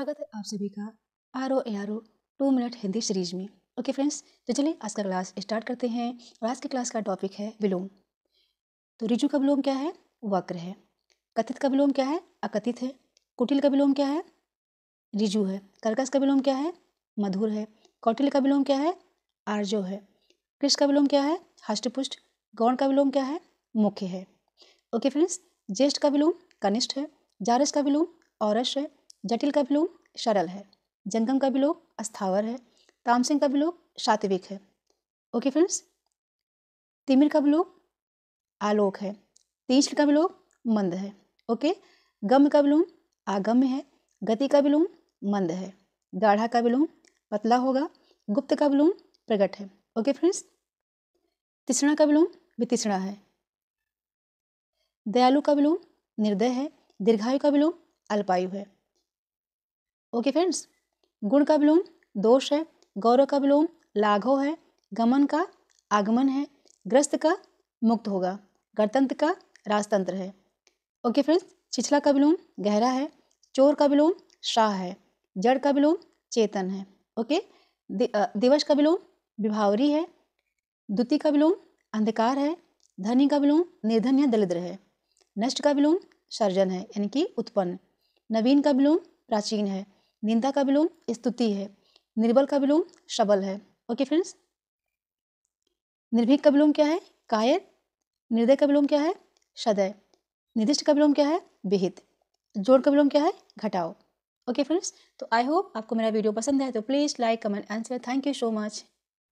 स्वागत है आप सभी का R O A R O two minute Hindi series में ओके फ्रेंड्स तो चलिए आज का क्लास स्टार्ट करते हैं और आज के क्लास का टॉपिक है विलोम तो ऋजु का विलोम क्या है वक्र है कथित का विलोम क्या है अकथित है कुटिल का विलोम क्या है ऋजु है कर्कस का विलोम क्या है मधुर है कौटिल का विलोम क्या है आर्जो है कृष्ण का विलोम क्या है हष्टपुष्ट गौण का विलोम क्या है मुख्य है ओके फ्रेंड्स ज्येष्ठ का विलोम कनिष्ठ है जारस का विलोम औरस है जटिल का विलोम सरल है जंगम का विलोम अस्थावर है तामसिंग का विलोम सात्विक है ओके फ्रेंड्स तिमिर का विलोम आलोक है तीक्ष्ण का विलोम मंद है ओके गम का विलोम आगम्य है गति का विलोम मंद है गाढ़ा का विलोम पतला होगा गुप्त का विलोम प्रकट है ओके फ्रेंड्स तीसरा का विलोम वितिसणा है दयालु का विलोम निर्दय है दीर्घायु का विलोम अल्पायु है ओके फ्रेंड्स गुण का विलोम दोष है गौरव का विलोम लाघव है गमन का आगमन है ग्रस्त का मुक्त होगा गणतंत्र का राजतंत्र है ओके फ्रेंड्स छिछला का विलोम गहरा है चोर का विलोम शाह है जड़ का विलोम चेतन है ओके दिवस का विलोम विभावरी है द्वितीय का विलोम अंधकार है धनी का विलोम निर्धन या दलिद्र है नष्ट का विलोम सर्जन है यानी कि उत्पन्न नवीन का विलोम प्राचीन है निंदा का विलोम स्तुति है निर्बल का विलोम शबल है ओके फ्रेंड्स निर्भीक का विलोम क्या है कायर निर्दय का विलोम क्या है सदय निर्दिष्ट का विलोम क्या है विहित जोड़ का विलोम क्या है घटाओ ओके फ्रेंड्स तो आई होप आपको मेरा वीडियो पसंद है तो please like comment and share thank you so much